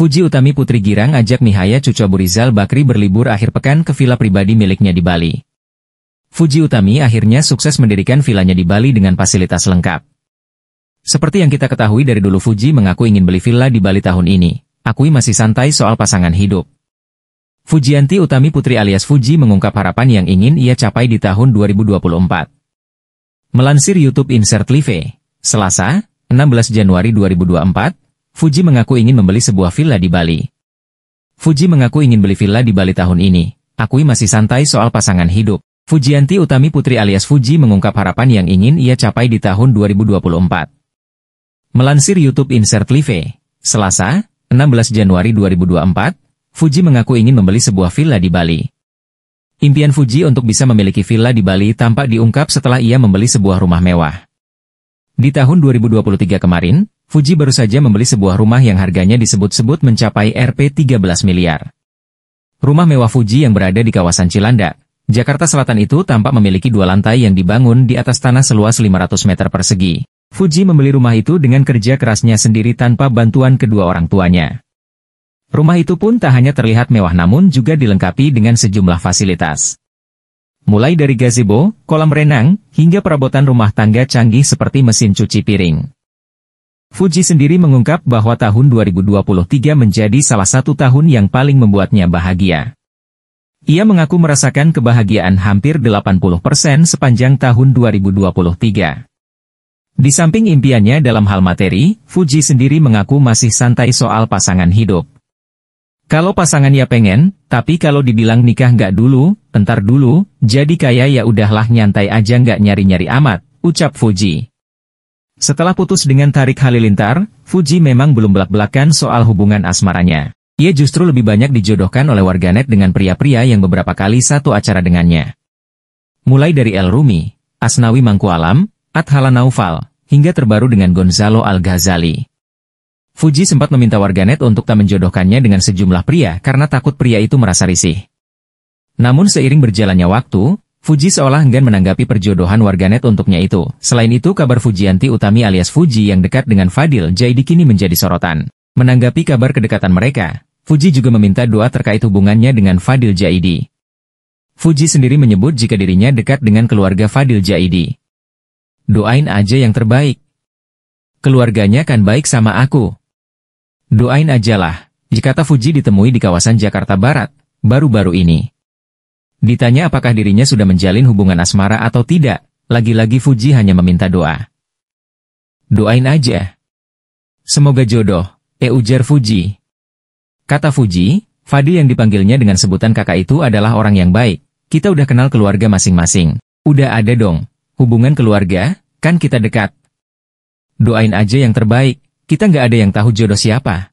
Fuji Utami Putri Girang ajak Mihaya Cucu Rizal Bakri berlibur akhir pekan ke villa pribadi miliknya di Bali. Fuji Utami akhirnya sukses mendirikan vilanya di Bali dengan fasilitas lengkap. Seperti yang kita ketahui dari dulu Fuji mengaku ingin beli villa di Bali tahun ini. Akui masih santai soal pasangan hidup. Fujianti Utami Putri alias Fuji mengungkap harapan yang ingin ia capai di tahun 2024. Melansir YouTube Insert Live, Selasa, 16 Januari 2024, Fuji mengaku ingin membeli sebuah villa di Bali. Fuji mengaku ingin beli villa di Bali tahun ini. Akui masih santai soal pasangan hidup. Fujianti Utami Putri alias Fuji mengungkap harapan yang ingin ia capai di tahun 2024. Melansir YouTube Insert Live, Selasa, 16 Januari 2024, Fuji mengaku ingin membeli sebuah villa di Bali. Impian Fuji untuk bisa memiliki villa di Bali tampak diungkap setelah ia membeli sebuah rumah mewah. Di tahun 2023 kemarin, Fuji baru saja membeli sebuah rumah yang harganya disebut-sebut mencapai Rp13 miliar. Rumah mewah Fuji yang berada di kawasan Cilandak, Jakarta Selatan itu tampak memiliki dua lantai yang dibangun di atas tanah seluas 500 meter persegi. Fuji membeli rumah itu dengan kerja kerasnya sendiri tanpa bantuan kedua orang tuanya. Rumah itu pun tak hanya terlihat mewah namun juga dilengkapi dengan sejumlah fasilitas. Mulai dari gazebo, kolam renang, hingga perabotan rumah tangga canggih seperti mesin cuci piring. Fuji sendiri mengungkap bahwa tahun 2023 menjadi salah satu tahun yang paling membuatnya bahagia. Ia mengaku merasakan kebahagiaan hampir 80% sepanjang tahun 2023. Di samping impiannya dalam hal materi, Fuji sendiri mengaku masih santai soal pasangan hidup. Kalau pasangannya pengen, tapi kalau dibilang nikah nggak dulu, entar dulu, jadi kaya ya udahlah nyantai aja nggak nyari-nyari amat, ucap Fuji. Setelah putus dengan Tarik Halilintar, Fuji memang belum belak-belakan soal hubungan asmaranya. Ia justru lebih banyak dijodohkan oleh warganet dengan pria-pria yang beberapa kali satu acara dengannya. Mulai dari El Rumi, Asnawi Mangku Mangkualam, Adhala Naufal, hingga terbaru dengan Gonzalo Al-Ghazali. Fuji sempat meminta warganet untuk tak menjodohkannya dengan sejumlah pria karena takut pria itu merasa risih. Namun seiring berjalannya waktu, Fuji seolah enggan menanggapi perjodohan warganet untuknya itu. Selain itu, kabar Fujianti Utami alias Fuji yang dekat dengan Fadil Jaidi kini menjadi sorotan. Menanggapi kabar kedekatan mereka, Fuji juga meminta doa terkait hubungannya dengan Fadil Jaidi. Fuji sendiri menyebut jika dirinya dekat dengan keluarga Fadil Jaidi. Doain aja yang terbaik. Keluarganya kan baik sama aku. Doain ajalah, jika Fuji ditemui di kawasan Jakarta Barat, baru-baru ini. Ditanya apakah dirinya sudah menjalin hubungan asmara atau tidak, lagi-lagi Fuji hanya meminta doa. Doain aja. Semoga jodoh, e ujar Fuji. Kata Fuji, Fadi yang dipanggilnya dengan sebutan kakak itu adalah orang yang baik. Kita udah kenal keluarga masing-masing. Udah ada dong. Hubungan keluarga, kan kita dekat. Doain aja yang terbaik, kita nggak ada yang tahu jodoh siapa.